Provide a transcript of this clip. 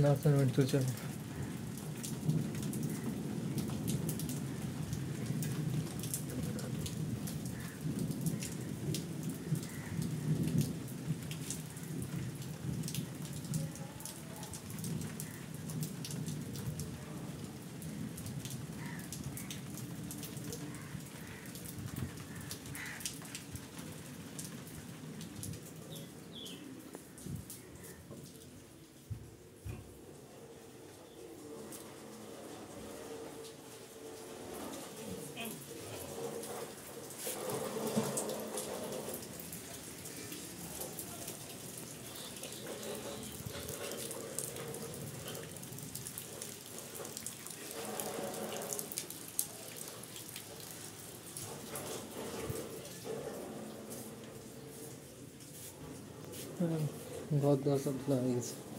なかなかどちらも。God doesn't lie.